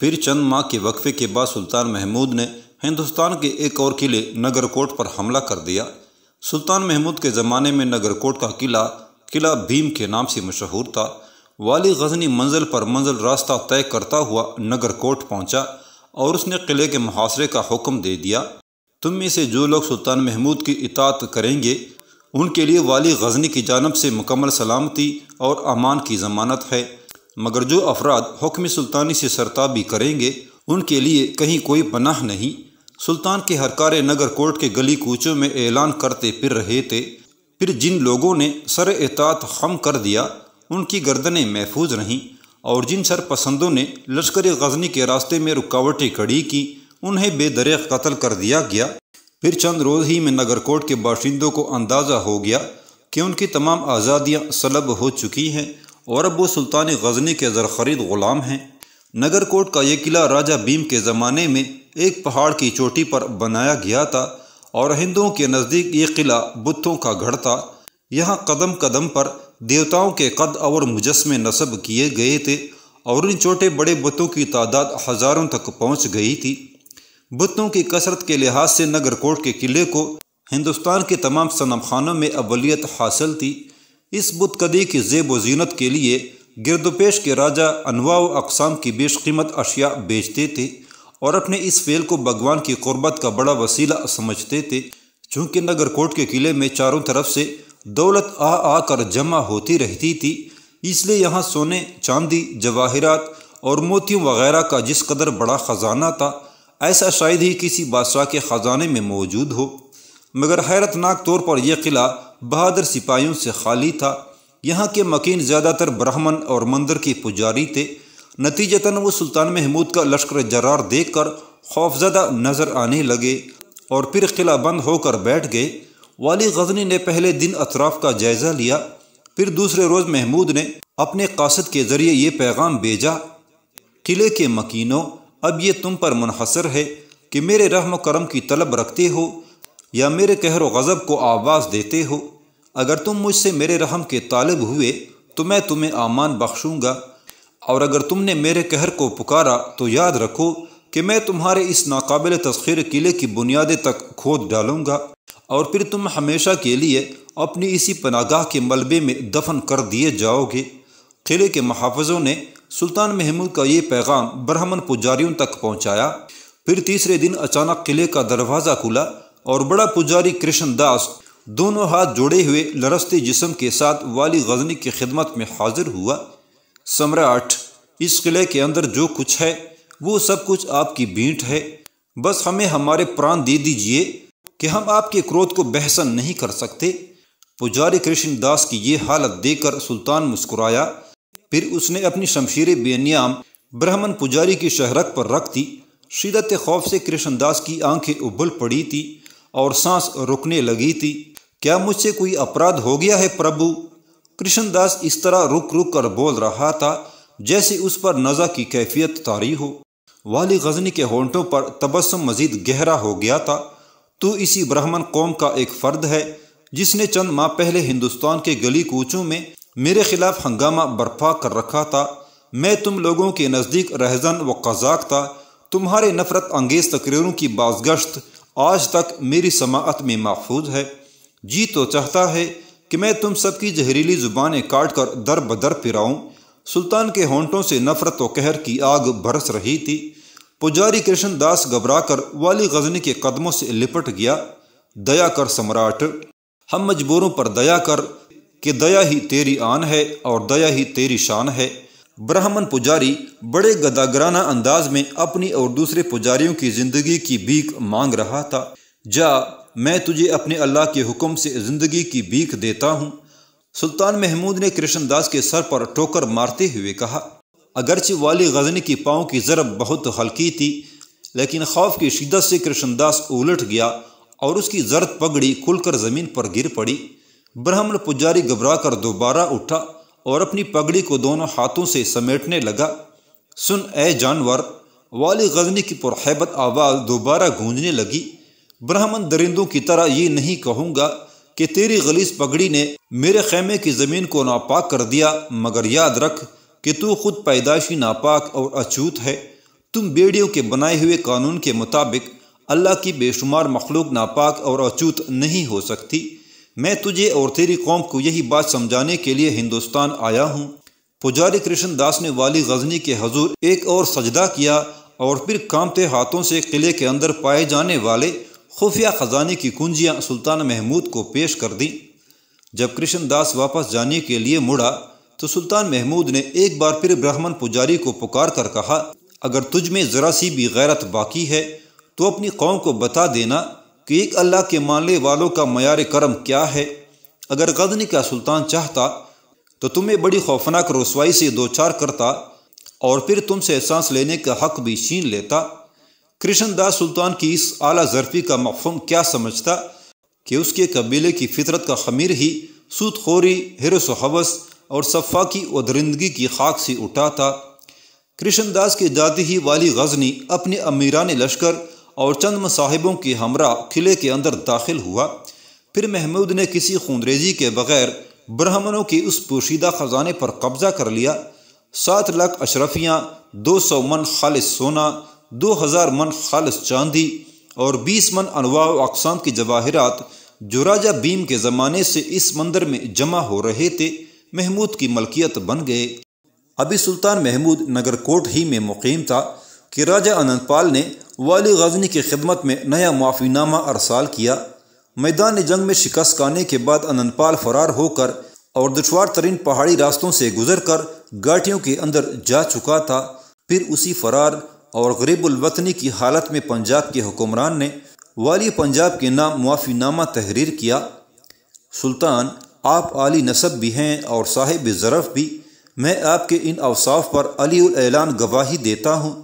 फिर चंद माह के वक्फे के बाद सुल्तान महमूद ने हिंदुस्तान के एक और किले नगरकोट पर हमला कर दिया सुल्तान महमूद के ज़माने में नगरकोट का किला किला भीम के नाम से मशहूर था वाली गजनी मंजिल पर मंजिल रास्ता तय करता हुआ नगरकोट पहुंचा और उसने किले के मुहासरे का हुक्म दे दिया तुम में से जो लोग सुल्तान महमूद की इतात करेंगे उनके लिए वाली गजनी की जानब से मुकम्मल सलामती और अमान की ज़मानत है मगर जो अफराद हुक्म सुल्तानी से सरताबी करेंगे उनके लिए कहीं कोई पनाह नहीं सुल्तान के हरकार नगर कोर्ट के गली कूचों में ऐलान करते फिर रहे थे फिर जिन लोगों ने सर एतात खम कर दिया उनकी गर्दनें महफूज रहीं और जिन सरपसंदों ने लश्कर गजनी के रास्ते में रुकावटें कड़ी की उन्हें बेदरे कत्ल कर दिया गया फिर चंद रोज़ ही में नगरकोट के बाशिंदों को अंदाज़ा हो गया कि उनकी तमाम आज़ादियाँ सलब हो चुकी हैं और अब वो सुल्तान गजनी के ज़रख़रीद ग़ुलाम हैं नगरकोट का ये किला राजा भीम के ज़माने में एक पहाड़ की चोटी पर बनाया गया था और हिंदुओं के नज़दीक ये किला बुतों का घर था यहाँ कदम कदम पर देवताओं के कद और मुजस्मे नस्ब किए गए थे और इन छोटे बड़े बुतों की तादाद हज़ारों तक पहुँच गई थी बुतों की कसरत के लिहाज से नगरकोट के किले को हिंदुस्तान के तमाम खानों में अवलियत हासिल थी इस बुत कदी की जेब व जीनत के लिए गिरदोपेश के राजा अनवा अकसाम की बेशकीमत अशिया बेचते थे और अपने इस फेल को भगवान की कुर्बत का बड़ा वसीला समझते थे चूँकि नगरकोट के किले में चारों तरफ से दौलत आ आकर जमा होती रहती थी इसलिए यहाँ सोने चांदी जवाहरात और मोतियों वगैरह का जिस कदर बड़ा ख़जाना था ऐसा शायद ही किसी बादशाह के ख़जाने में मौजूद हो मगर हैरतनाक तौर पर यह किला बहादुर सिपाहियों से खाली था यहाँ के मकीन ज़्यादातर ब्राह्मण और मंदिर के पुजारी थे नतीजतन वो सुल्तान महमूद का लश्कर जरार देख कर खौफजदा नज़र आने लगे और फिर किला बंद होकर बैठ गए वाली गजनी ने पहले दिन अतराफ का जायज़ा लिया फिर दूसरे रोज़ महमूद ने अपने कासद के ज़रिए ये पैगाम भेजा किले के मकीनों अब ये तुम पर मुनहसर है कि मेरे रहम करम की तलब रखते हो या मेरे कहर गज़ब को आवाज़ देते हो अगर तुम मुझसे मेरे रहम के तालब हुए तो मैं तुम्हें आमान बख्शूँगा और अगर तुमने मेरे कहर को पुकारा तो याद रखो कि मैं तुम्हारे इस नाकबिल तस्खीर किले की बुनियादें तक खोद डालूँगा और फिर तुम हमेशा के लिए अपनी इसी पनागाह के मलबे में दफन कर दिए जाओगे किले के महाफजों ने सुल्तान महमूद का ये पैगाम ब्राह्मण पुजारियों तक पहुंचाया फिर तीसरे दिन अचानक किले का दरवाज़ा खुला और बड़ा पुजारी कृष्ण दास दोनों हाथ जोड़े हुए लरसते जिसम के साथ वाली गजनी की खिदमत में हाजिर हुआ सम्राट इस किले के अंदर जो कुछ है वो सब कुछ आपकी भीट है बस हमें हमारे प्राण दे दीजिए कि हम आपके क्रोध को बहसन नहीं कर सकते पुजारी कृष्णदास की ये हालत देखकर सुल्तान मुस्कुराया फिर उसने अपनी शमशीर बेनियाम ब्राह्मण पुजारी की शहरक पर रख दी शिदत खौफ से कृष्णदास की आंखें उबल पड़ी थी और सांस रुकने लगी थी क्या मुझसे कोई अपराध हो गया है प्रभु कृष्णदास इस तरह रुक रुक कर बोल रहा था जैसे उस पर नज़ा की कैफियत तारी हो वाली गजनी के होंठों पर तबस्म मजीद गहरा हो गया था तू इसी ब्राह्मण कौम का एक फ़र्द है जिसने चंद माह पहले हिंदुस्तान के गली कूचों में मेरे खिलाफ हंगामा बर्पा कर रखा था मैं तुम लोगों के नज़दीक रहजन व कजाक था तुम्हारे नफरत अंगेज तकरीरों की बाजगश्त आज तक मेरी समात में महफूज है जी तो चाहता है कि मैं तुम सबकी जहरीली जुबानें काट कर दर बदर पिराऊँ सुल्तान के होंटों से नफरत व कहर की आग बरस रही थी पुजारी कृष्ण दास घबरा कर वाली गजनी के कदमों से लिपट गया दया कर सम्राट हम मजबूरों पर दया कर कि दया ही तेरी आन है और दया ही तेरी शान है ब्राह्मण पुजारी बड़े गदागराना अंदाज में अपनी और दूसरे पुजारियों की ज़िंदगी की भीख मांग रहा था जा मैं तुझे अपने अल्लाह के हुक्म से ज़िंदगी की भीख देता हूँ सुल्तान महमूद ने कृष्णदास के सर पर ठोकर मारते हुए कहा अगरचि वाली गजनी की पाँव की ज़रब बहुत हल्की थी लेकिन खौफ की शिदत से कृष्णदास उलट गया और उसकी जरद पगड़ी खुलकर ज़मीन पर गिर पड़ी ब्रह्मल पुजारी घबरा कर दोबारा उठा और अपनी पगड़ी को दोनों हाथों से समेटने लगा सुन ए जानवर वाली गजनी की पुरहैबत आवाज़ दोबारा गूंजने लगी ब्राह्मण दरिंदों की तरह ये नहीं कहूँगा कि तेरी गलीस पगड़ी ने मेरे खेमे की ज़मीन को नापाक कर दिया मगर याद रख कि तू खुद पैदाशी नापाक और अछूत है तुम बेड़ियों के बनाए हुए कानून के मुताबिक अल्लाह की बेशुमार मखलूक नापाक और अछूत नहीं हो सकती मैं तुझे और तेरी कौम को यही बात समझाने के लिए हिंदुस्तान आया हूँ पुजारी कृष्ण दास ने वाली गजनी के हजूर एक और सजदा किया और फिर कामते हाथों से किले के अंदर पाए जाने वाले खुफिया खजाने की कुंजियाँ सुल्तान महमूद को पेश कर दी जब कृष्णदास वापस जाने के लिए मुड़ा तो सुल्तान महमूद ने एक बार फिर ब्राह्मण पुजारी को पुकार कर कहा अगर तुझ में ज़रा सी भी गैरत बाकी है तो अपनी कौम को बता देना कि एक अल्लाह के मानने वालों का मैार करम क्या है अगर गजनी का सुल्तान चाहता तो तुम्हें बड़ी खौफनाक रसवाई से दो चार करता और फिर तुमसे सांस लेने का हक भी छीन लेता कृष्णदास सुल्तान की इस आला जरफी का मफहम क्या समझता कि उसके कबीले की फितरत का खमीर ही सूतखोरी हिरस हवस और सफ़ा की उदरिंदगी की खाक से उठा था कृष्णदास के जाति ही वाली गजनी अपने अमीरान लश्कर और चंद मसाहिबों की हमरा किले के अंदर दाखिल हुआ फिर महमूद ने किसी खूनरेजी के बगैर ब्राह्मणों की उस पोशीदा ख़जाने पर कब्ज़ा कर लिया सात लाख अशरफियाँ दो सौ मन खालिश सोना दो हज़ार मन खालिश चांदी और बीस मन अनवा अकसाम की जवाहरात जो राजा भीम के ज़माने से इस मंदिर में जमा हो रहे थे महमूद की मलकियत बन गए अभी सुल्तान महमूद नगरकोट ही में मुकीम था कि राजा अनंतपाल ने वाली गजनी की खिदमत में नया मुआफ़ीनामा अरसाल किया मैदान जंग में शिकस्त आने के बाद अनंतपाल फरार होकर और दुशवार तरीन पहाड़ी रास्तों से गुजर कर गाठियों के अंदर जा चुका था फिर उसी फरार और गरीबुलवतनी की हालत में पंजाब के हुक्मरान ने वाली पंजाब के नाम मुआफ़ीनामा तहरीर किया सुल्तान आप आली नसब भी हैं और साहिब ज़रफ़ भी मैं आपके इन अवसाफ पर अलीलान गवाही देता हूँ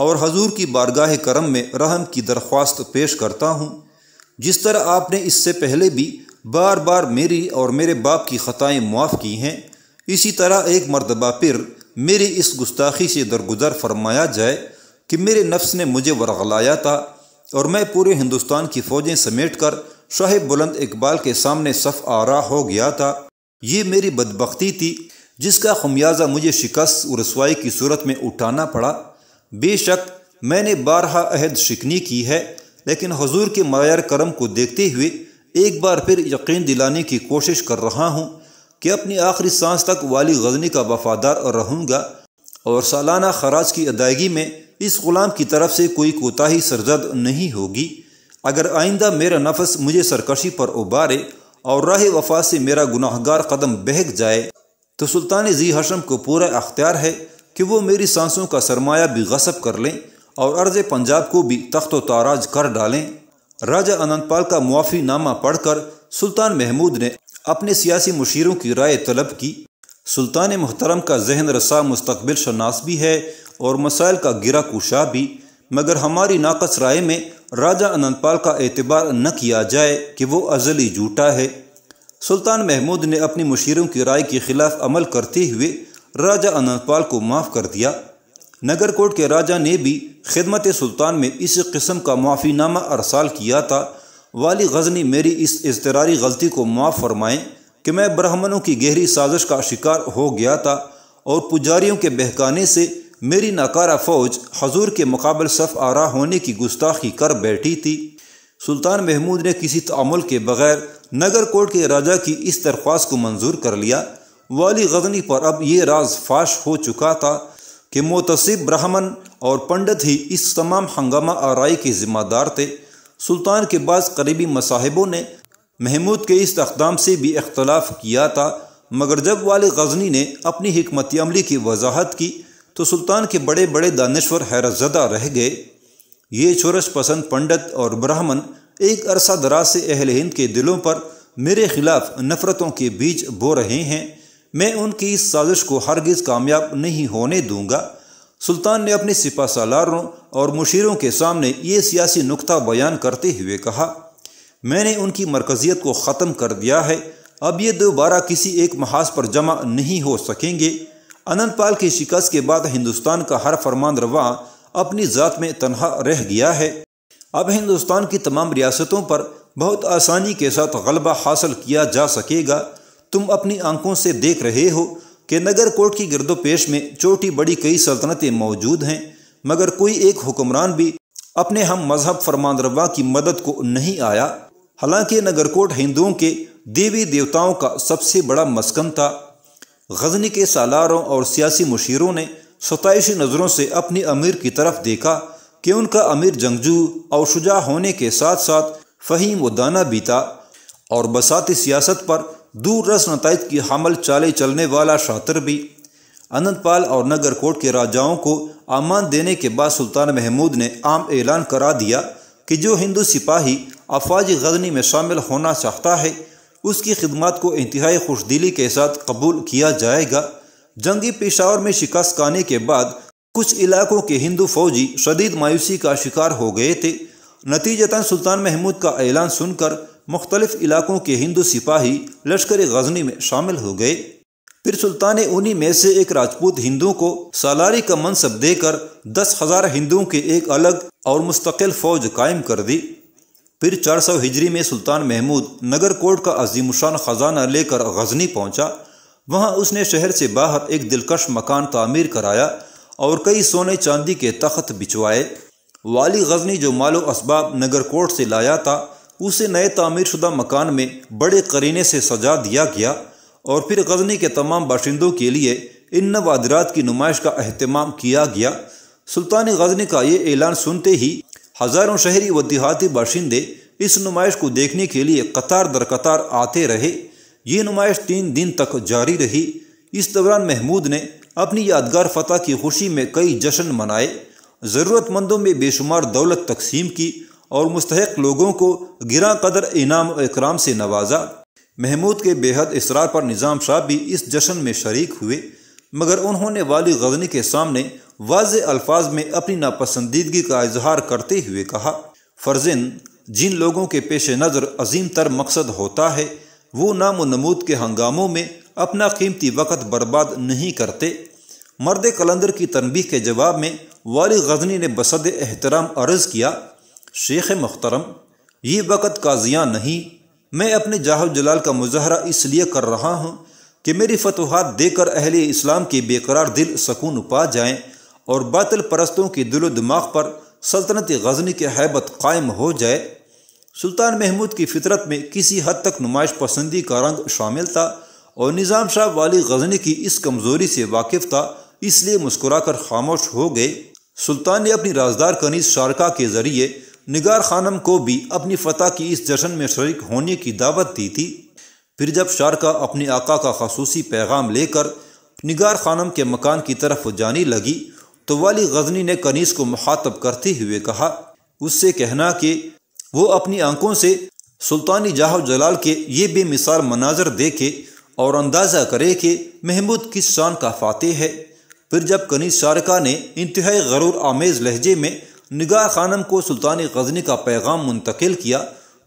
और हजूर की बारगाह करम में रहम की दरख्वास्त पेश करता हूँ जिस तरह आपने इससे पहले भी बार बार मेरी और मेरे बाप की खतएँ मुआफ़ की हैं इसी तरह एक मरतबा फिर मेरी इस गुस्ताखी से दरगुजर फरमाया जाए कि मेरे नफ्स ने मुझे वरगलाया था और मैं पूरे हिंदुस्तान की फ़ौजें समेट कर शाह बुलंद इकबाल के सामने सफ़ आरा हो गया था ये मेरी बदबख्ती थी जिसका खमियाजा मुझे शिकस्त और रसवाई की सूरत में उठाना पड़ा बेशक मैंने बारहा अहद शिकनी की है लेकिन हजूर के मायर करम को देखते हुए एक बार फिर यकीन दिलाने की कोशिश कर रहा हूँ कि अपनी आखिरी सांस तक वाली गजनी का वफादार और रहूँगा और सालाना खराज की अदायगी में इस गुलाम की तरफ से कोई कोताही सरजद नहीं होगी अगर आइंदा मेरा नफस मुझे सरकशी पर उबारे और राह वफा से मेरा गुनाहगार कदम बहक जाए तो सुल्तान जी हशम को पूरा अख्तियार है कि वो मेरी सांसों का सरमाया भी गसब कर लें और अर्ज पंजाब को भी तख्त ताराज कर डालें राजा अनंतपाल का मुआफ़ी नामा पढ़कर सुल्तान महमूद ने अपने सियासी मुशीरों की राय तलब की सुल्तान मोहतरम का जहन रसा मुस्तबिल शनास भी है और मसाइल का गिरा कुशा भी मगर हमारी नाकस राय में राजा अनंतपाल का एतबार न किया जाए कि वो अजली झूठा है सुल्तान महमूद ने अपनी मुशीरों की राय के खिलाफ अमल करते हुए राजा अनंतपाल को माफ़ कर दिया नगरकोट के राजा ने भी खिदमत सुल्तान में इस किस्म का माफ़ीनामा अरसाल किया था वाली गजनी मेरी इस इजतरारी गलती को माफ़ फरमाएं कि मैं ब्राह्मणों की गहरी साजिश का शिकार हो गया था और पुजारियों के बहकाने से मेरी नाकारा फौज हजूर के मुकाबल सफ़ आरा होने की गुस्ताखी कर बैठी थी सुल्तान महमूद ने किसी तमुल के बगैर नगरकोट के राजा की इस दरख्वास्त को मंजूर कर लिया वाली गजनी पर अब ये राज फाश हो चुका था कि मोतसिब ब्राह्मण और पंडित ही इस तमाम हंगामा आरई के ज़िम्मेदार थे सुल्तान के बाद करीबी मसाहिबों ने महमूद के इस अकदाम से भी इख्तलाफ किया था मगर जब वाले गजनी ने अपनी हमत अमली की वजाहत की तो सुल्तान के बड़े बड़े दानश्वर हैरतजदा रह गए ये शोरश पसंद पंडित और ब्राह्मण एक अरसा दराज से अहल हिंद के दिलों पर मेरे खिलाफ नफ़रतों के बीच बो रहे हैं मैं उनकी इस साजिश को हरगिज़ कामयाब नहीं होने दूंगा सुल्तान ने अपने सिपा सालारों और मुशीरों के सामने ये सियासी नुकता बयान करते हुए कहा मैंने उनकी मरकजियत को ख़त्म कर दिया है अब ये दोबारा किसी एक महाज पर जमा नहीं हो सकेंगे अनंतपाल की शिकस्त के बाद हिंदुस्तान का हर फरमान रवा अपनी ज़ात में तनहा रह गया है अब हिंदुस्तान की तमाम रियासतों पर बहुत आसानी के साथ गलबा हासिल किया जा सकेगा तुम अपनी आंखों से देख रहे हो कि नगर कोट की गिरदोपेश में छोटी बड़ी कई सल्तनतें मौजूद हैं मगर कोई एक हुक्मरान भी अपने हम मजहब फरमान रवा की मदद को नहीं आया हालांकि नगरकोट हिंदुओं के देवी देवताओं का सबसे बड़ा मस्कन था गजनी के सालारों और सियासी मुशीरों ने सतयशी नज़रों से अपने अमीर की तरफ देखा कि उनका अमीर जंगजू और शुजा होने के साथ साथ फ़हीम व दाना भी था और बसाती सियासत पर दूर रस नतज की हमल चाले चलने वाला शातर भी अनंतपाल और नगरकोट के राजाओं को आमान देने के बाद सुल्तान महमूद ने आम ऐलान करा दिया कि जो हिंदू सिपाही अफवाज गजनी में शामिल होना चाहता है उसकी खिदमत को इंतहाई खुश दिली के साथ कबूल किया जाएगा जंगी पेशावर में शिकस्त आने के बाद कुछ इलाकों के हिंदू फौजी शदीद मायूसी का शिकार हो गए थे नतीजतन सुल्तान महमूद का ऐलान सुनकर मुख्तलिफ़ इलाकों के हिंदू सिपाही लश्कर गजनी में शामिल हो गए फिर सुल्तान ने उन्हीं में से एक राजपूत हिंदू को सालारी का मनसब देकर दस हज़ार हिंदुओं के एक अलग और मुस्तकिल फ़ौज कायम कर दी फिर चार सौ हिजरी में सुल्तान महमूद नगरकोट का अजीमशान ख़जाना लेकर गजनी पहुंचा वहां उसने शहर से बाहर एक दिलकश मकान तामीर कराया और कई सोने चांदी के तख्त बिछवाए वाली गजनी जो मालो इसबाब नगरकोट से लाया था उसे नए तामीर शुदा मकान में बड़े करीने से सजा दिया गया और फिर गजनी के तमाम बाशिंदों के लिए इन नवादरात की नुमाइश का अहतमाम किया गया सुल्तान गजनी का ये ऐलान सुनते ही हज़ारों शहरी व देहाती बाशिंदे इस नुमाइश को देखने के लिए कतार दर कतार आते रहे ये नुमाइश तीन दिन तक जारी रही इस दौरान महमूद ने अपनी यादगार फतह की खुशी में कई जश्न मनाए ज़रूरतमंदों में बेशुमार दौलत तकसीम की और मुस्तक लोगों को गिरा कदर इनाम और इकराम से नवाजा महमूद के बेहद इसरार पर निज़ाम शाह भी इस जश्न में शरीक हुए मगर उन्होंने वाली गजनी के सामने वाज अल्फाज में अपनी नापसंदीदगी का इजहार करते हुए कहा फर्जिन जिन लोगों के पेश नज़र अजीम तर मकसद होता है वो नाम नमूद के हंगामों में अपना कीमती वक़्त बर्बाद नहीं करते मर्द कलंदर की तनबी के जवाब में वाली गजनी ने बसद एहतराम अर्ज़ किया शेख मुख्तरम ये वक़्त काजियाँ नहीं मैं अपने जाह जलाल का मुजाहरा इसलिए कर रहा हूँ कि मेरी फतवाहत देकर अहल इस्लाम के बेकरार दिल सकून पा जाएं और बातल परस्तों के दिलो दिमाग पर सल्तनत गजनी की हैबत कायम हो जाए सुल्तान महमूद की फितरत में किसी हद तक नुमाइश पसंदी का रंग शामिल था और निज़ाम शाह वाली गजनी की इस कमज़ोरी से वाकिफ था इसलिए मुस्कुरा कर खामोश हो गए सुल्तान ने अपनी राजदार कनीज शारका के ज़रिए निगार खानम को भी अपनी फतह की इस जश्न में शर्क होने की दावत दी थी फिर जब शारका अपने आका का खसूसी पैगाम लेकर निगार खानम के मकान की तरफ जानी लगी तो वाली गजनी ने कनीस को मुखातब करते हुए कहा उससे कहना कि वो अपनी आंखों से सुल्तानी जाह जलाल के ये बेमिसाल मनाजर देखे और अंदाज़ा करे कि महमूद किस शान का फातेह है फिर जब कनीस शारका ने इंतहाई गरूर आमेज़ लहजे में निगाह खानम को सुल्तान गजनी का पैगाम मुंतकिल किया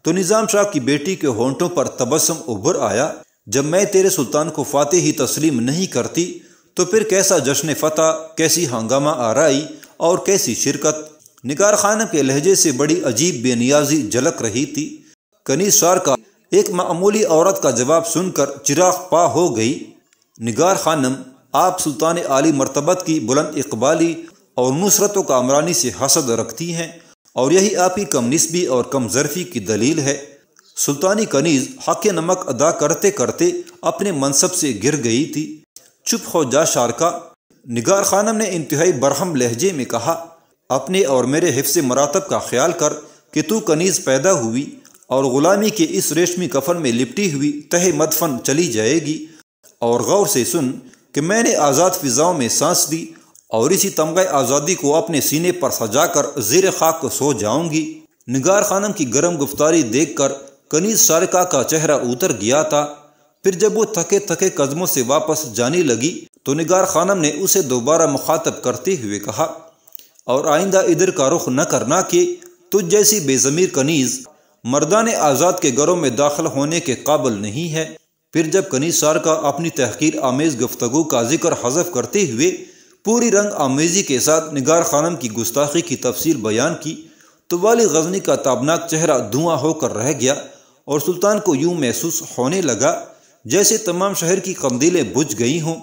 तो निज़ाम शाह की बेटी के होंठों पर तबस्म उभर आया जब मैं तेरे सुल्तान को फाते ही तस्लीम नहीं करती तो फिर कैसा जश्न फतह कैसी हंगामा आरई और कैसी शिरकत निगार खानम के लहजे से बड़ी अजीब बेनियाजी झलक रही थी कनीस शार का एक मामूली औरत का जवाब सुनकर चिराग पा हो गई निगार खानम आप सुल्तान आली मरतबत की बुलंद इकबाली और नुसरत का से हसद रखती हैं और यही आपकी नस्बी और कमजरफी की दलील है सुल्तानी कनीज़ हक नमक अदा करते करते अपने मनसब से गिर गई थी चुप हो जा शारका निगार खानम ने इंतहाई बरहम लहजे में कहा अपने और मेरे हिफ्स मरातब का ख्याल कर कि तू कनीज़ पैदा हुई और ग़ुलामी के इस रेशमी कफन में लिपटी हुई तह मदफन चली जाएगी और गौर से सुन कि मैंने आज़ाद फिज़ाओं में सांस दी और इसी तमगे आज़ादी को अपने सीने पर सजा कर जेर खाक सो जाऊंगी निगार खानम की गर्म गुफ्तारी देख कर कनीज शारका का चेहरा उतर गया था फिर जब वो थके थके कदमों से वापस जाने लगी तो निगार खानम ने उसे दोबारा मुखातब करते हुए कहा और आइंदा इधर का रुख न करना कि तुझ जैसी बेजमीर कनीज मर्दान आज़ाद के घरों में दाखिल होने के काबल नहीं है फिर जब कनीज सारका अपनी तहकीर आमेज़ गुफ्तगु का जिक्र हजफ करते हुए पूरी रंग आमेजी के साथ निगार खानम की गुस्ताखी की तफसील बयान की तो वाली गजनी का ताबनाक चेहरा धुआं होकर रह गया और सुल्तान को यूं महसूस होने लगा जैसे तमाम शहर की कंदीलें बुझ गई हों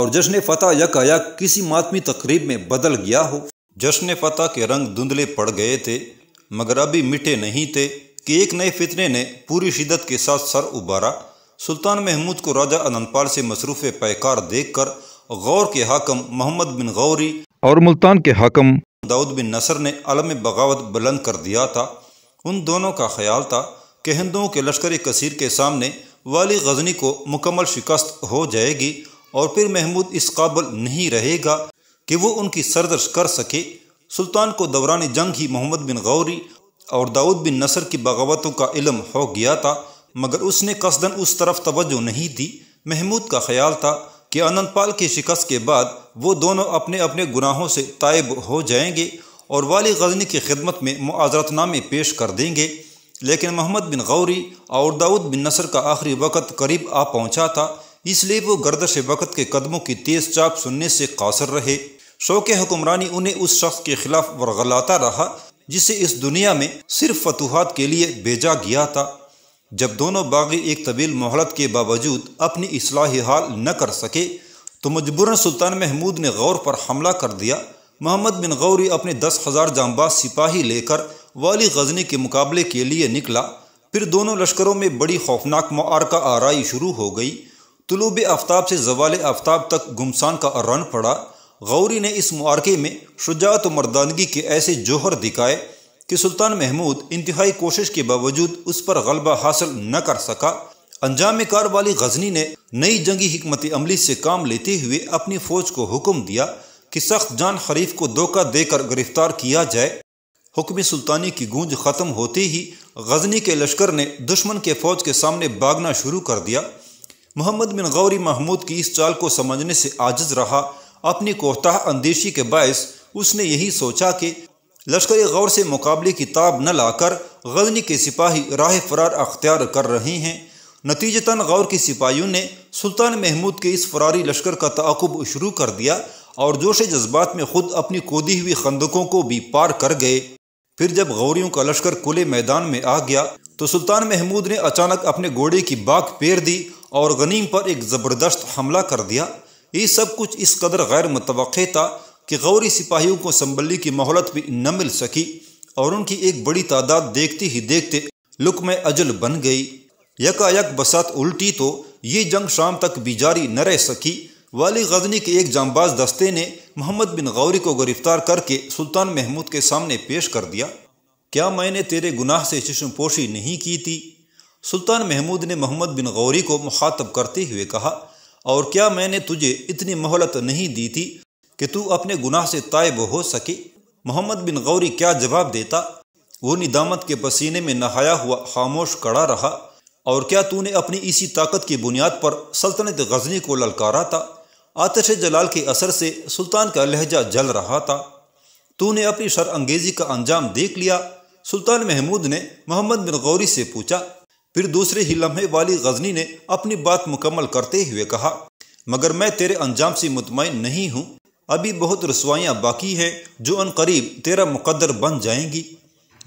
और जश्न फतह यकायक किसी मातमी तकरीब में बदल गया हो जश्न फतह के रंग धुंधले पड़ गए थे मगर अभी मिटे नहीं थे कि एक नए फितने ने पूरी शिदत के साथ सर उबारा सुल्तान महमूद को राजा अनंतपाल से मसरूफ़ पैकार देख कर गौर के हाकम मोहम्मद बिन गौरी और मुल्तान के हाकम दाऊद बिन नसर ने अलम बगावत बुलंद कर दिया था उन दोनों का ख्याल था कि हिंदुओं के लश्कर कसीर के सामने वाली गजनी को मुकम्मल शिकस्त हो जाएगी और फिर महमूद इस काबल नहीं रहेगा कि वो उनकी सरदर्श कर सके सुल्तान को दौरान जंग ही मोहम्मद बिन गौरी और दाऊद बिन नसर की बगावतों का इलम हो गया था मगर उसने कसदन उस तरफ तोज्जो नहीं दी महमूद का ख्याल था कि अनंतपाल की शिकस्त के बाद वो दोनों अपने अपने गुनाहों से तायब हो जाएंगे और वाली गजनी की खिदमत में मुआजरतनामे पेश कर देंगे लेकिन मोहम्मद बिन गौरी और दाऊद बिन नसर का आखिरी वक़्त करीब आ पहुंचा था इसलिए वो गर्दश वक़्त के कदमों की तेज़ चाप सुनने से कासर रहे शौके हुक्मरानी उन्हें उस शख्स के खिलाफ वर्गलाता रहा जिसे इस दुनिया में सिर्फ फतूहत के लिए भेजा गया था जब दोनों बागी एक तवील मोहलत के बावजूद अपनी असलाह हाल न कर सके तो मजबूरन सुल्तान महमूद ने गौर पर हमला कर दिया मोहम्मद बिन गौरी अपने दस हज़ार जामबाज सिपाही लेकर वाली गजनी के मुकाबले के लिए निकला फिर दोनों लश्करों में बड़ी खौफनाक मारका आरई शुरू हो गई तुलूब आफ्ताब से जवाल आफ्ताब तक गुमसान का रन पड़ा गौरी ने इस मारके में शुजात मर्दानगी के ऐसे जोहर दिखाए कि सुल्तान महमूद इंतहाई कोशिश के बावजूद उस पर गलबा हासिल न कर सका अंजाम कार वाली गजनी ने नई जंगी हमत अमली से काम लेते हुए अपनी फौज को हुक्म दिया कि सख्त जान खरीफ को धोखा देकर गिरफ्तार किया जाए हुक्म सुल्तानी की गूंज ख़त्म होते ही गजनी के लश्कर ने दुश्मन के फौज के सामने भागना शुरू कर दिया मोहम्मद बिन गौरी महमूद की इस चाल को समझने से आजिज रहा अपनी कोताह अंदेशी के बायस उसने यही सोचा कि लश्कर गौर से मुकाबले की ताब न लाकर गजनी के सिपाही राह फरार अख्तियार कर रहे हैं नतीजतन गौर के सिपाहियों ने सुल्तान महमूद के इस फरारी लश्कर का तकुब शुरू कर दिया और जोश जज्बात में खुद अपनी कोदी हुई खंदकों को भी पार कर गए फिर जब गौरियों का लश्कर कुले मैदान में आ गया तो सुल्तान महमूद ने अचानक अपने घोड़े की बाग पेर दी और गनीम पर एक ज़बरदस्त हमला कर दिया ये सब कुछ इस कदर गैर मुतव था कि गौरी सिपाहियों को संबली की मोहलत भी न मिल सकी और उनकी एक बड़ी तादाद देखते ही देखते लुक में अजल बन गई यकायक बसात उल्टी तो ये जंग शाम तक भी जारी न रह सकी वाली गजनी के एक जामबाज दस्ते ने मोहम्मद बिन गौरी को गिरफ्तार करके सुल्तान महमूद के सामने पेश कर दिया क्या मैंने तेरे गुनाह से चश्मपोशी नहीं की थी सुल्तान महमूद ने मोहम्मद बिन गौरी को मुखातब करते हुए कहा और क्या मैंने तुझे इतनी मोहलत नहीं दी थी कि तू अपने गुनाह से तायब हो सके मोहम्मद बिन गौरी क्या जवाब देता वो निदामत के पसीने में नहाया हुआ खामोश कड़ा रहा और क्या तूने अपनी इसी ताकत की बुनियाद पर सल्तनत गजनी को ललकारा था आतश जलाल के असर से सुल्तान का लहजा जल रहा था तूने अपनी शर अंगेजी का अंजाम देख लिया सुल्तान महमूद ने मोहम्मद बिन गौरी से पूछा फिर दूसरे ही लम्हे वाली गजनी ने अपनी बात मुकम्मल करते हुए कहा मगर मैं तेरे अंजाम से मुतमिन नहीं हूँ अभी बहुत रसवाइयाँ बाकी हैं जो अन करीब तेरा मुकदर बन जाएंगी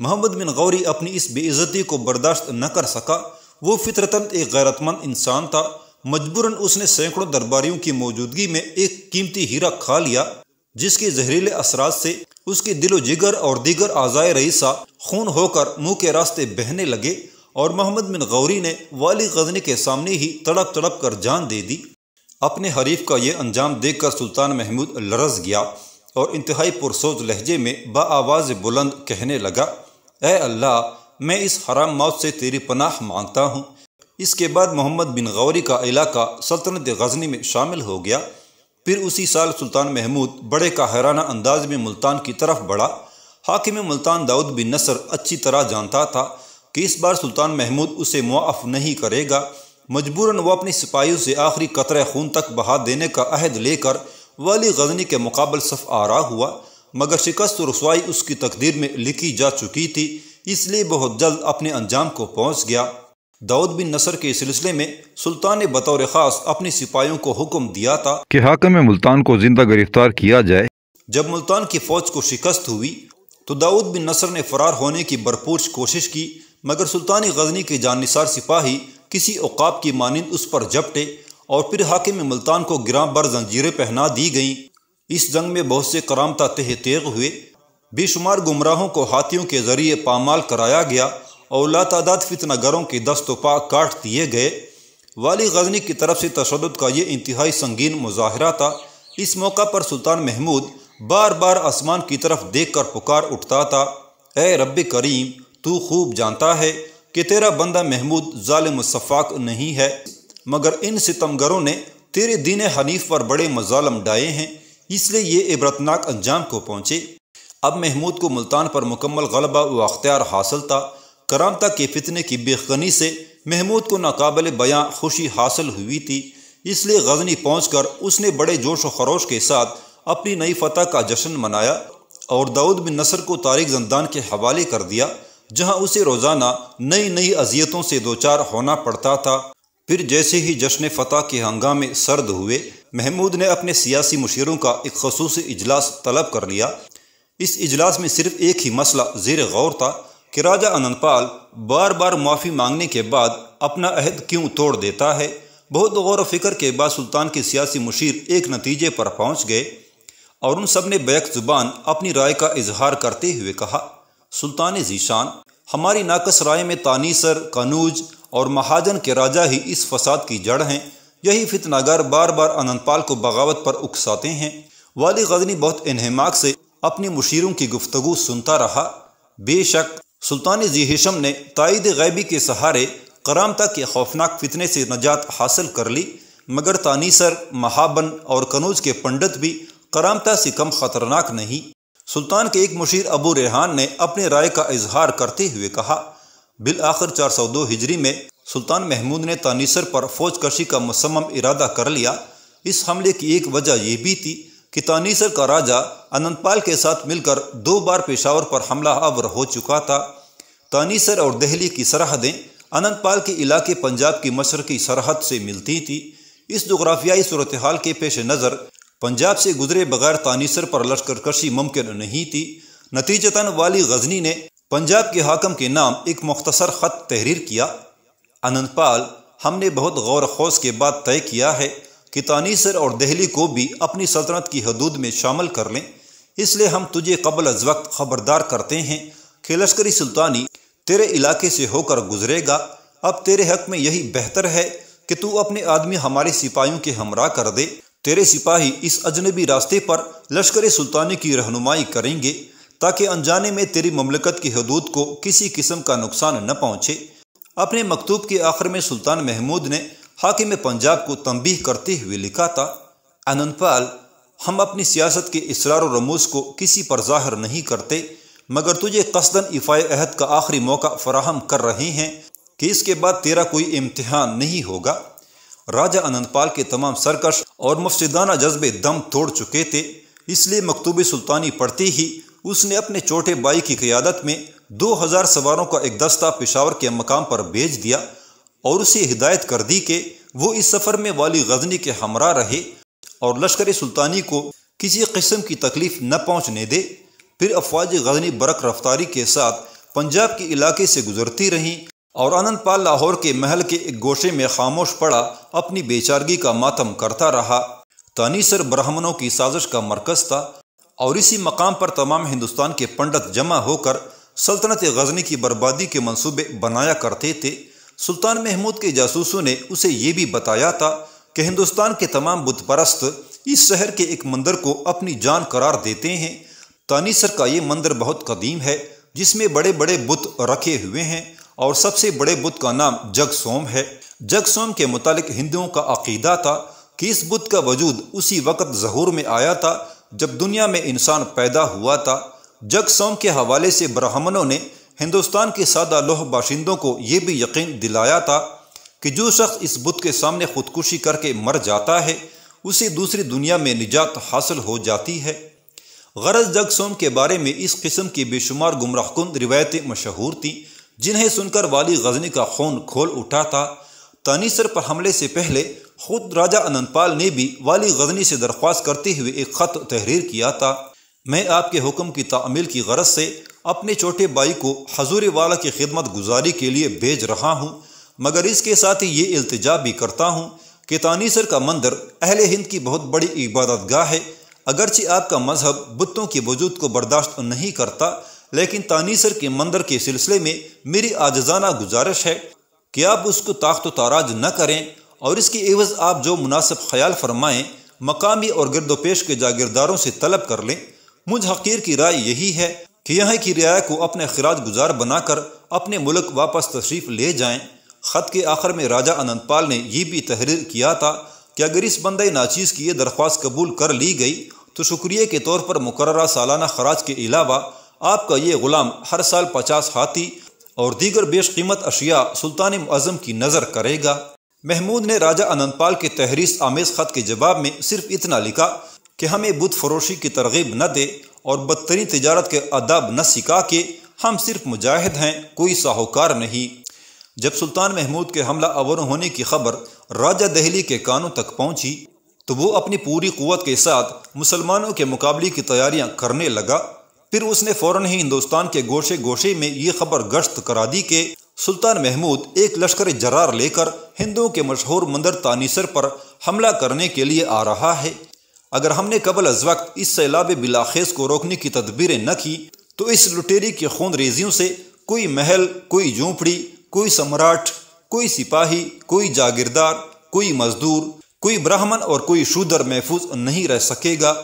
मोहम्मद बिन गौरी अपनी इस बेइज्जती को बर्दाश्त न कर सका वो फितरतन एक गैरतमंद इंसान था मजबूरन उसने सैकड़ों दरबारियों की मौजूदगी में एक कीमती हीरा खा लिया जिसके जहरीले असरात से उसके दिलो जिगर और दीगर आज़ाय रईसा खून होकर मुंह के रास्ते बहने लगे और मोहम्मद बिन गौरी ने वाली गजनी के सामने ही तड़प तड़प कर जान दे दी अपने हरीफ का यह अंजाम देख कर सुल्तान महमूद लरस गया और इंतहाई पुरसोज लहजे में बआवाज़ बुलंद कहने लगा ए अल्लाह मैं इस हराम मौत से तेरी पनाह मांगता हूँ इसके बाद मोहम्मद बिन गौरी का इलाका सल्तनत गजनी में शामिल हो गया फिर उसी साल सुल्तान महमूद बड़े काहराना अंदाज में मुल्तान की तरफ बढ़ा हाकिम मुल्तान दाऊद बिन नसर अच्छी तरह जानता था कि इस बार सुल्तान महमूद उसे मुआफ़ नहीं करेगा मजबूरन वह अपनी सिपाहियों से आखिरी कतरे खून तक बहा देने का अहद लेकर वाली गजनी के मुकाबल सफ आरा हुआ मगर शिकस्त रसवाई उसकी तकदीर में लिखी जा चुकी थी इसलिए बहुत जल्द अपने अंजाम को पहुंच गया दाऊद बिन नसर के सिलसिले में सुल्तान ने बतौर खास अपने सिपाहियों को हुक्म दिया था कि हाकम मुल्तान को जिंदा गिरफ्तार किया जाए जब मुल्तान की फौज को शिकस्त हुई तो दाऊद बिन नसर ने फरार होने की भरपूर कोशिश की मगर सुल्तानी गजनी के जानसार सिपाही किसी औकाब की मानंद उस पर जपटे और फिर हाकिम मुल्तान को ग्राम बर जंजीरें पहना दी गईं इस जंग में बहुत से करामता तह तेग हुए बेशुमार गुमराहों को हाथियों के ज़रिए पामाल कराया गया और लातादाद फितनागरों के दस्तोपा काट दिए गए वाली गजनी की तरफ से तशद का ये इंतहाई संगीन मुजाहरा था इस मौका पर सुल्तान महमूद बार बार आसमान की तरफ देख कर पुकार उठता था ए रब करीम तू खूब जानता है कि तेरा बंदा महमूद ालिम शफाक नहीं है मगर इन सितमगरों ने तेरे दीन हनीफ पर बड़े मजालम डाए हैं इसलिए ये इबरतनाक अंजाम को पहुँचे अब महमूद को मुल्तान पर मुकम्मल गलबा व अख्तियार हासिल था करामता के फितने की बेखनी से महमूद को नाकबिल बयाँ खुशी हासिल हुई थी इसलिए गजनी पहुँच कर उसने बड़े जोश व खरोश के साथ अपनी नई फतह का जश्न मनाया और दाऊद बिन नसर को तारिक जंदान के हवाले कर दिया जहां उसे रोज़ाना नई नई अजियतों से दो चार होना पड़ता था फिर जैसे ही जश्न फतह के हंगामे सर्द हुए महमूद ने अपने सियासी मुशीरों का एक खसूस इजलास तलब कर लिया इस इजलास में सिर्फ एक ही मसला जेर गौर था कि राजा अनंतपाल बार बार माफ़ी मांगने के बाद अपना अहद क्यों तोड़ देता है बहुत गौर व फिक्र के बाद सुल्तान के सियासी मुशीर एक नतीजे पर पहुंच गए और उन सब ने बैक ज़ुबान अपनी राय का इजहार करते हुए कहा सुल्तान जीशान हमारी नाकस राय में तानीसर कानूज और महाजन के राजा ही इस फसाद की जड़ हैं यही फितनागार बार बार अनंतपाल को बगावत पर उकसाते हैं वाली गजनी बहुत इन्हमाक से अपनी मुशीरों की गुफ्तगु सुनता रहा बेशक सुल्तान जीशम ने तायद गैबी के सहारे करामता के खौफनाक फितने से नजात हासिल कर ली मगर तानीसर महाबन और कनूज के पंडित भी करामता से कम खतरनाक नहीं सुल्तान के एक मुशीर अबू रेहान ने अपने राय का इजहार करते हुए कहा बिल आखिर चार सौ दो हिजरी में सुल्तान महमूद ने तानीसर पर फौज कशी का मसम्म इरादा कर लिया इस हमले की एक वजह यह भी थी कि तानीसर का राजा अनंतपाल के साथ मिलकर दो बार पेशावर पर हमला अवर हो चुका था तानीसर और दहली की सरहदें अनंतपाल के इलाके पंजाब की मशरकी सरहद से मिलती थी इस जोग्राफियाई सूरत हाल के पेश नज़र पंजाब से गुजरे बगैर तानीसर पर लश्करकशी मुमकिन नहीं थी नतीजतन वाली गजनी ने पंजाब के हाकम के नाम एक मुख्तसर ख़त तहरीर किया अनंतपाल हमने बहुत गौर खोज के बाद तय किया है कि तानीसर और दहली को भी अपनी सल्तनत की हदूद में शामिल कर लें इसलिए हम तुझे कबल अज वक्त खबरदार करते हैं कि लश्करी सुल्तानी तेरे इलाके से होकर गुजरेगा अब तेरे हक में यही बेहतर है कि तू अपने आदमी हमारे सिपाहियों के हमरा कर दे तेरे सिपाही इस अजनबी रास्ते पर लश्कर सुल्तानी की रहनुमाई करेंगे ताकि अनजाने में तेरी ममलकत की हदूद को किसी किस्म का नुकसान न पहुँचे अपने मकतूब के आखिर में सुल्तान महमूद ने हाकिम पंजाब को तंबीह करते हुए लिखा था अनंतपाल हम अपनी सियासत के इसरार रमूज को किसी पर जाहिर नहीं करते मगर तुझे कसदन इफाए अहद का आखिरी मौका फराहम कर रहे हैं कि इसके बाद तेरा कोई इम्तहान नहीं होगा राजा अनंतपाल के तमाम सरकश और मुफसदाना जज्बे दम तोड़ चुके थे इसलिए मकतूब सुल्तानी पढ़ते ही उसने अपने छोटे बाई की क़्यादत में दो हज़ार सवारों का एक दस्ता पेशावर के मकाम पर भेज दिया और उसे हिदायत कर दी कि वो इस सफ़र में वाली गजनी के हमरा रहे और लश्कर सुल्तानी को किसी किस्म की तकलीफ न पहुँचने दे फिर अफवाज गजनी बरक रफ्तारी के साथ पंजाब के इलाके से गुजरती रहीं और अनंतपाल लाहौर के महल के एक गोशे में खामोश पड़ा अपनी बेचारगी का मातम करता रहा तानीसर ब्राह्मणों की साजिश का मरकज था और इसी मकाम पर तमाम हिंदुस्तान के पंडित जमा होकर सल्तनत गजनी की बर्बादी के मंसूबे बनाया करते थे सुल्तान महमूद के जासूसों ने उसे ये भी बताया था कि हिंदुस्तान के तमाम बुतपरस्त इस शहर के एक मंदिर को अपनी जान करार देते हैं तानीसर का ये मंदिर बहुत कदीम है जिसमें बड़े बड़े बुत रखे हुए हैं और सबसे बड़े बुद्ध का नाम सोम है सोम के मुतालिक हिंदुओं का अकीदा था कि इस बुद्ध का वजूद उसी वक्त जहूर में आया था जब दुनिया में इंसान पैदा हुआ था सोम के हवाले से ब्राह्मणों ने हिंदुस्तान के सादा लोह बाशिंदों को यह भी यकीन दिलाया था कि जो शख्स इस बुद्ध के सामने खुदकुशी करके मर जाता है उसे दूसरी दुनिया में निजात हासिल हो जाती है गरज सोम के बारे में इस किस्म की बेशुमार गुमराहकुन रिवायतें मशहूर थीं जिन्हें सुनकर वाली गजनी का खून खोल उठा था तानीसर पर हमले से पहले खुद राजा अनंतपाल ने भी वाली गजनी से दरख्वास्त करते हुए एक ख़त तहरीर किया था मैं आपके हुक्म की तामील की गरज से अपने छोटे भाई को हजूर वाला की खिदमत गुजारी के लिए भेज रहा हूँ मगर इसके साथ ही ये अल्तजा भी करता हूँ कि तानीसर का मंदिर अहल हिंद की बहुत बड़ी इबादत गाह है अगरचि आपका मजहब बुतों के वजूद को बर्दाश्त नहीं करता लेकिन तानीसर के मंदिर के सिलसिले में मेरी आजजाना गुजारिश है कि आप उसको ताख्त ताराज न करें और इसके एवज़ आप जो मुनासिब ख्याल फरमाएं मकामी और गिरदोपेश के जागीरदारों से तलब कर लें मुझ हकीर की राय यही है कि यहाँ की रियाया को अपने खराज गुजार बनाकर अपने मुल्क वापस तशरीफ ले जाएं ख़त के आखिर में राजा अनंतपाल ने यह भी तहरीर किया था कि अगर इस बंदे नाचीज़ की यह दरख्वास्त कबूल कर ली गई तो शुक्रिया के तौर पर मुकर सालाना खराज के अलावा आपका ये गुलाम हर साल पचास हाथी और दीगर कीमत अशिया सुल्तान मज़म की नज़र करेगा महमूद ने राजा अनंतपाल के तहरीस आमेज़ ख़त के जवाब में सिर्फ इतना लिखा कि हमें बुत फरोशी की तरगीब न दे और बदतरीन तजारत के अदब न सिखा के हम सिर्फ मुजाहिद हैं कोई साहूकार नहीं जब सुल्तान महमूद के हमला अवर होने की खबर राजा दहली के कानों तक पहुंची तो वो अपनी पूरी क़वत के साथ मुसलमानों के मुकाबले की तैयारियां करने लगा फिर उसने फौरन ही हिंदुस्तान के गोशे गोशे में ये खबर गश्त करा दी कि सुल्तान महमूद एक लश्कर जरार लेकर हिंदुओं के मशहूर मंदिर तानीसर पर हमला करने के लिए आ रहा है अगर हमने कबल अज वक्त इस सैलाब बिलाखेज को रोकने की तदबीरें न की तो इस लुटेरी की खून रेजियों से कोई महल कोई झोंपड़ी कोई सम्राट कोई सिपाही कोई जागीरदार कोई मजदूर कोई ब्राह्मण और कोई शूदर महफूज नहीं रह सकेगा